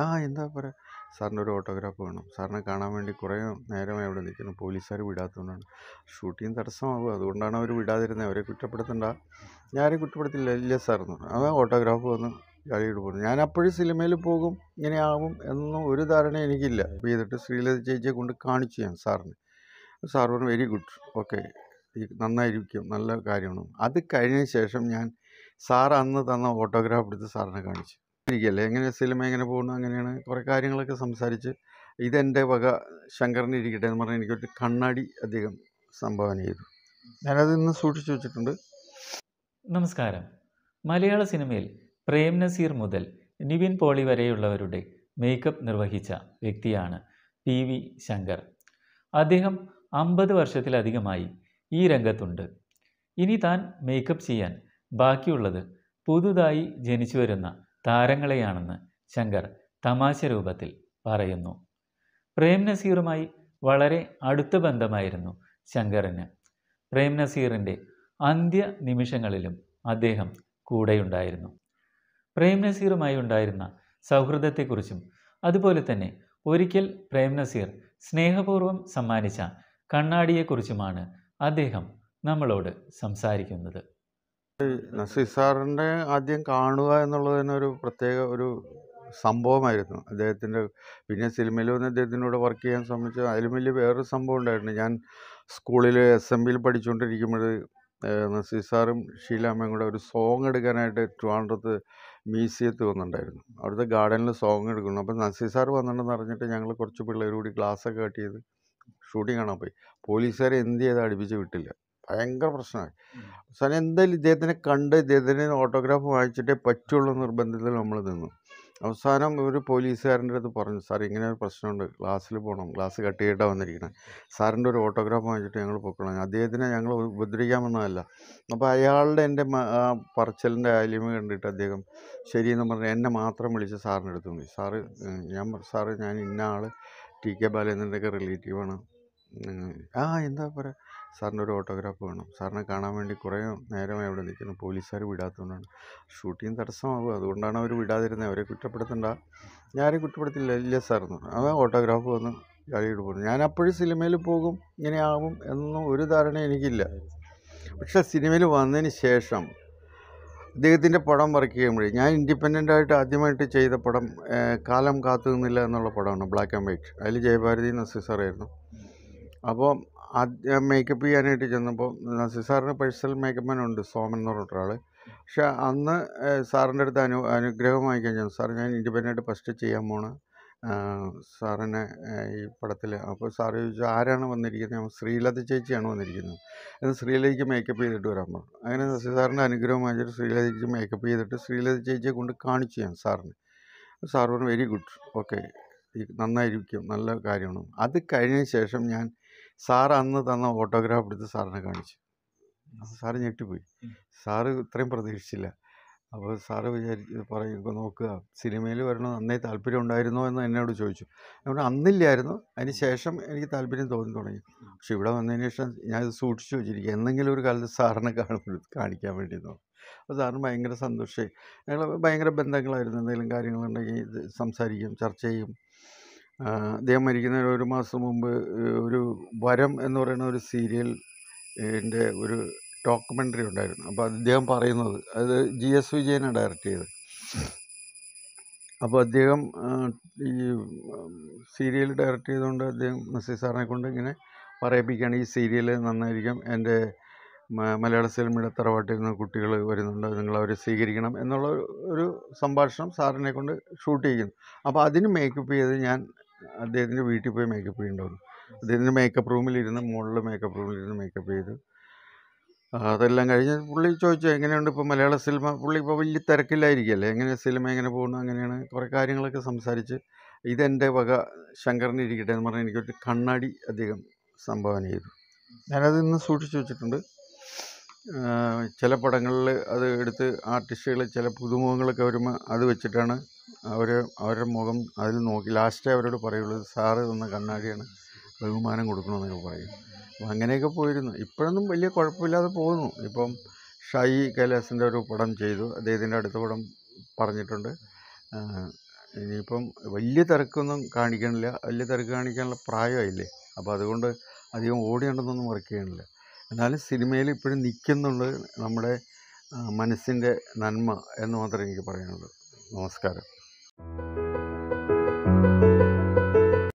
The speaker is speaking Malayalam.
ആ എന്താ പറയുക സാറിൻ്റെ ഒരു ഓട്ടോഗ്രാഫ് വേണം സാറിനെ കാണാൻ വേണ്ടി കുറേ നേരം അവിടെ നിൽക്കുന്നു പോലീസുകാർ വിടാത്തതുകൊണ്ടാണ് ഷൂട്ടിങ് തടസ്സമാകും അതുകൊണ്ടാണ് അവർ വിടാതിരുന്നത് അവരെ കുറ്റപ്പെടുത്തണ്ട ഞാനും കുറ്റപ്പെടുത്തില്ല ഇല്ല സാറെന്ന് പറഞ്ഞു ഓട്ടോഗ്രാഫ് വന്ന് കളിയിട്ട് പോകുന്നു ഞാൻ അപ്പോഴും സിനിമയിൽ പോകും ഇങ്ങനെയാകും എന്നും ഒരു ധാരണ എനിക്കില്ല അപ്പോൾ ചെയ്തിട്ട് ശ്രീലത ചേച്ചിയെ കൊണ്ട് കാണിച്ചു ഞാൻ സാറിന് സാർ പറഞ്ഞു വെരി ഗുഡ് ഓക്കെ നന്നായിരിക്കും നല്ല കാര്യമാണ് അത് കഴിഞ്ഞ ശേഷം ഞാൻ സാർ അന്ന് തന്ന ഓട്ടോഗ്രാഫ് എടുത്ത് സാറിനെ കാണിച്ചു ഇരിക്കുകയല്ലേ എങ്ങനെ സിനിമ എങ്ങനെ പോകുന്നു അങ്ങനെയാണ് കുറേ കാര്യങ്ങളൊക്കെ സംസാരിച്ച് ഇതെൻ്റെ വക ശങ്കറിന് ഇരിക്കട്ടെ എന്ന് പറഞ്ഞാൽ എനിക്കൊരു കണ്ണാടി അദ്ദേഹം സംഭാവന ചെയ്തു ഞാനത് ഇന്ന് സൂക്ഷിച്ചു വെച്ചിട്ടുണ്ട് നമസ്കാരം മലയാള സിനിമയിൽ പ്രേം നസീർ മുതൽ നിവിൻ പോളി വരെയുള്ളവരുടെ മേക്കപ്പ് നിർവഹിച്ച വ്യക്തിയാണ് പി വി ശങ്കർ അദ്ദേഹം അമ്പത് വർഷത്തിലധികമായി ഈ രംഗത്തുണ്ട് ഇനി താൻ മേക്കപ്പ് ചെയ്യാൻ ബാക്കിയുള്ളത് പുതുതായി ജനിച്ചു വരുന്ന താരങ്ങളെയാണെന്ന് ശങ്കർ തമാശ രൂപത്തിൽ പറയുന്നു പ്രേം നസീറുമായി വളരെ അടുത്ത ബന്ധമായിരുന്നു ശങ്കറിന് പ്രേം നസീറിൻ്റെ അന്ത്യ നിമിഷങ്ങളിലും അദ്ദേഹം കൂടെയുണ്ടായിരുന്നു പ്രേം നസീറുമായി ഉണ്ടായിരുന്ന സൗഹൃദത്തെക്കുറിച്ചും അതുപോലെ തന്നെ ഒരിക്കൽ പ്രേം നസീർ സ്നേഹപൂർവ്വം സമ്മാനിച്ച കണ്ണാടിയെക്കുറിച്ചുമാണ് അദ്ദേഹം നമ്മളോട് സംസാരിക്കുന്നത് നസീർ ആദ്യം കാണുക എന്നുള്ളത് തന്നെ ഒരു പ്രത്യേക ഒരു സംഭവമായിരുന്നു അദ്ദേഹത്തിൻ്റെ പിന്നെ സിനിമയിൽ വന്ന് അദ്ദേഹത്തിനോട് വർക്ക് ചെയ്യാൻ സംബന്ധിച്ച് അതിലും വലിയ വേറൊരു സംഭവം ഉണ്ടായിരുന്നു ഞാൻ സ്കൂളിൽ എസ് എം ബിയിൽ പഠിച്ചുകൊണ്ടിരിക്കുമ്പോൾ നസീർ സാറും ഷീലാമ്മയും കൂടെ ഒരു സോങ് എടുക്കാനായിട്ട് ട്രിവാൻഡ്രത്ത് മ്യൂസിയത്ത് വന്നിട്ടുണ്ടായിരുന്നു അവിടുത്തെ ഗാർഡനിൽ സോങ് എടുക്കുന്നു അപ്പോൾ നസീർ സാർ വന്നിട്ടുണ്ടെന്ന് അറിഞ്ഞിട്ട് ഞങ്ങൾ കുറച്ച് പിള്ളേർ കൂടി ക്ലാസ്സൊക്കെ കട്ട് ചെയ്ത് ഷൂട്ടിംഗ് കാണാൻ പോയി പോലീസുകാരെ എന്ത് ചെയ്ത് അടുപ്പിച്ച് വിട്ടില്ല ഭയങ്കര പ്രശ്നമായി സാർ എന്തായാലും ഇദ്ദേഹത്തിനെ കണ്ട് ഇദ്ദേഹത്തിന് ഓട്ടോഗ്രാഫ് വായിച്ചിട്ടേ പറ്റുള്ളൂ നിർബന്ധത്തിൽ നമ്മൾ നിന്നു അവസാനം ഒരു പോലീസുകാരൻ്റെ അടുത്ത് പറഞ്ഞു സാർ ഇങ്ങനെ ഒരു പ്രശ്നമുണ്ട് ക്ലാസ്സിൽ പോകണം ക്ലാസ് കട്ട് ചെയ്തിട്ടാണ് വന്നിരിക്കുന്നത് സാറിൻ്റെ ഒരു ഓട്ടോഗ്രാഫ് വാങ്ങിച്ചിട്ട് ഞങ്ങൾ പൊക്കണം അദ്ദേഹത്തിനെ ഞങ്ങൾ ഉപദ്രവിക്കാമെന്നതല്ല അപ്പോൾ അയാളുടെ എൻ്റെ പറച്ചലിൻ്റെ ആലിമ കണ്ടിട്ട് അദ്ദേഹം ശരിയെന്ന് പറഞ്ഞ് എന്നെ മാത്രം വിളിച്ച് സാറിൻ്റെ അടുത്ത് വിളി സാറ് ഞാൻ സാറ് ഞാൻ ഇന്ന ആൾ ടി കെ ബാലചന്ദ്രൻ്റെയൊക്കെ റിലേറ്റീവാണ് ആ എന്താ പറയുക സാറിൻ്റെ ഒരു ഓട്ടോഗ്രാഫ് വേണം സാറിനെ കാണാൻ വേണ്ടി കുറേ നേരം അവിടെ നിൽക്കുന്നു പോലീസുകാർ വിടാത്തതുകൊണ്ടാണ് ഷൂട്ടിങ് തടസ്സമാകും അതുകൊണ്ടാണ് അവർ വിടാതിരുന്നത് അവരെ കുറ്റപ്പെടുത്തണ്ട ഞാനും കുറ്റപ്പെടുത്തില്ല ഇല്ല സാർ അവ പറഞ്ഞു അത് ഓട്ടോഗ്രാഫ് വന്ന് കളിയിട്ട് പോകുന്നു ഞാൻ അപ്പോഴും സിനിമയിൽ പോകും ഇങ്ങനെയാകും എന്നും ഒരു ധാരണ എനിക്കില്ല പക്ഷെ സിനിമയിൽ വന്നതിന് ശേഷം അദ്ദേഹത്തിൻ്റെ പടം വർക്ക് ഞാൻ ഞാൻ ഇൻഡിപെൻഡൻ്റായിട്ട് ആദ്യമായിട്ട് ചെയ്ത പടം കാലം കാത്തു നിന്നില്ല എന്നുള്ള പടമാണ് ബ്ലാക്ക് ആൻഡ് വൈറ്റ് അതിൽ ജയഭാരതി നസീസറായിരുന്നു അപ്പോൾ ആ മേക്കപ്പ് ചെയ്യാനായിട്ട് ചെന്നപ്പോൾ നസീർ സാറിന് പേഴ്സണൽ മേക്കപ്പ് മാൻ ഉണ്ട് സോമൻ എന്ന് പറഞ്ഞിട്ട് ഒരാൾ പക്ഷേ അന്ന് സാറിൻ്റെ അടുത്ത് അനു അനുഗ്രഹം വാങ്ങിക്കാൻ സാർ ഞാൻ ഇൻഡിപെൻഡൻറ്റ് ഫസ്റ്റ് ചെയ്യാൻ പോണ് സാറിനെ ഈ പടത്തിൽ അപ്പോൾ സാർ ചോദിച്ചു ആരാണ് വന്നിരിക്കുന്നത് ഞാൻ ശ്രീലത ചേച്ചിയാണ് വന്നിരിക്കുന്നത് എന്ന് ശ്രീലതയ്ക്ക് മേക്കപ്പ് ചെയ്തിട്ട് വരാൻ പറഞ്ഞു അങ്ങനെ നസീർ സാറിൻ്റെ അനുഗ്രഹം വാങ്ങിച്ചിട്ട് ശ്രീലതയ്ക്ക് മേക്കപ്പ് ചെയ്തിട്ട് ശ്രീലത ചേച്ചിയെ കൊണ്ട് കാണിച്ചു ഞാൻ സാറിന് സാർ പറഞ്ഞു വെരി ഗുഡ് ഓക്കെ നന്നായിരിക്കും നല്ല കാര്യമാണ് അത് കഴിഞ്ഞ ശേഷം ഞാൻ സാർ അന്ന് തന്ന ഫോട്ടോഗ്രാഫ് എടുത്ത് സാറിനെ കാണിച്ചു അപ്പോൾ സാറ് ഞെട്ടിപ്പോയി സാറ് ഇത്രയും പ്രതീക്ഷിച്ചില്ല അപ്പോൾ സാറ് വിചാരിച്ച് പറയും നോക്കുക സിനിമയിൽ വരണം നന്നേ താല്പര്യം ഉണ്ടായിരുന്നോ എന്ന് എന്നോട് ചോദിച്ചു അതുകൊണ്ട് അന്നില്ലായിരുന്നു അതിന് ശേഷം എനിക്ക് താല്പര്യം തോന്നി തുടങ്ങി പക്ഷെ ഇവിടെ വന്നതിന് ശേഷം ഞാൻ ഇത് സൂക്ഷിച്ചു വെച്ചിരിക്കുക എന്തെങ്കിലും ഒരു കാലത്ത് സാറിനെ കാണുമ്പോൾ കാണിക്കാൻ വേണ്ടി നോക്കും അപ്പോൾ സാറിന് ഭയങ്കര സന്തോഷമായി ഞങ്ങൾ ഭയങ്കര ബന്ധങ്ങളായിരുന്നു എന്തെങ്കിലും കാര്യങ്ങളുണ്ടെങ്കിൽ ഇത് സംസാരിക്കും ചർച്ച ചെയ്യും അദ്ദേഹം മരിക്കുന്നതിന് ഒരു മാസം മുമ്പ് ഒരു വരം എന്ന് പറയുന്ന ഒരു സീരിയൽ ൻ്റെ ഒരു ഡോക്യുമെൻ്ററി ഉണ്ടായിരുന്നു അപ്പോൾ അദ്ദേഹം പറയുന്നത് അത് ജി എസ് വിജയനാണ് ഡയറക്റ്റ് ചെയ്തത് അപ്പോൾ അദ്ദേഹം ഈ സീരിയൽ ഡയറക്റ്റ് ചെയ്തുകൊണ്ട് അദ്ദേഹം നസീർ സാറിനെ കൊണ്ട് ഇങ്ങനെ പറയിപ്പിക്കുകയാണ് ഈ സീരിയൽ നന്നായിരിക്കും എൻ്റെ മലയാള സിനിമയുടെ തറവാട്ടിൽ നിന്ന് കുട്ടികൾ വരുന്നുണ്ട് നിങ്ങൾ അവരെ സ്വീകരിക്കണം എന്നുള്ള ഒരു സംഭാഷണം സാറിനെ കൊണ്ട് ഷൂട്ട് ചെയ്യുന്നു അപ്പോൾ അതിന് മേക്കപ്പ് ചെയ്ത് ഞാൻ അദ്ദേഹത്തിൻ്റെ വീട്ടിൽ പോയി മേക്കപ്പ് ചെയ്യേണ്ടതാണ് അദ്ദേഹത്തിൻ്റെ മേക്കപ്പ് റൂമിലിരുന്ന് മുകളിൽ മേക്കപ്പ് റൂമിലിരുന്ന് മേക്കപ്പ് ചെയ്തു അതെല്ലാം കഴിഞ്ഞ് പുള്ളി ചോദിച്ചു എങ്ങനെയുണ്ട് ഇപ്പോൾ മലയാള സിനിമ പുള്ളി ഇപ്പോൾ വലിയ തിരക്കില്ലായിരിക്കുകയല്ലേ എങ്ങനെ സിനിമ എങ്ങനെ പോകുന്നു അങ്ങനെയാണ് കുറേ കാര്യങ്ങളൊക്കെ സംസാരിച്ച് ഇതെൻ്റെ വക ശങ്കറിന് ഇരിക്കട്ടെ എന്ന് പറഞ്ഞാൽ എനിക്കൊരു കണ്ണാടി അദ്ദേഹം സംഭാവന ചെയ്തു ഞാനത് ഇന്ന് സൂക്ഷിച്ചു വെച്ചിട്ടുണ്ട് ചില പടങ്ങളിൽ അത് എടുത്ത് ആർട്ടിസ്റ്റുകൾ ചില പുതുമുഖങ്ങളൊക്കെ വരുമ്പോൾ അത് വെച്ചിട്ടാണ് അവർ അവരുടെ മുഖം അതിൽ നോക്കി ലാസ്റ്റേ അവരോട് പറയുള്ളൂ സാറ് തന്ന കണ്ണാടിയാണ് ബഹുമാനം കൊടുക്കണമെന്നൊക്കെ പറയും അപ്പം അങ്ങനെയൊക്കെ പോയിരുന്നു ഇപ്പോഴൊന്നും വലിയ കുഴപ്പമില്ലാതെ പോകുന്നു ഇപ്പം ഷായി കൈലാസിൻ്റെ ഒരു പടം ചെയ്തു അദ്ദേഹത്തിൻ്റെ അടുത്ത പടം പറഞ്ഞിട്ടുണ്ട് ഇനിയിപ്പം വലിയ തിരക്കൊന്നും കാണിക്കണില്ല വലിയ തിരക്ക് കാണിക്കാനുള്ള പ്രായമായില്ലേ അപ്പോൾ അതുകൊണ്ട് അധികം ഓടിയുണ്ടെന്നൊന്നും വർക്ക് ചെയ്യണില്ല എന്നാലും സിനിമയിൽ ഇപ്പോഴും നിൽക്കുന്നുണ്ട് നമ്മുടെ മനസ്സിൻ്റെ നന്മ എന്ന് മാത്രമേ എനിക്ക് പറയാനുള്ളൂ നമസ്കാരം Thank you.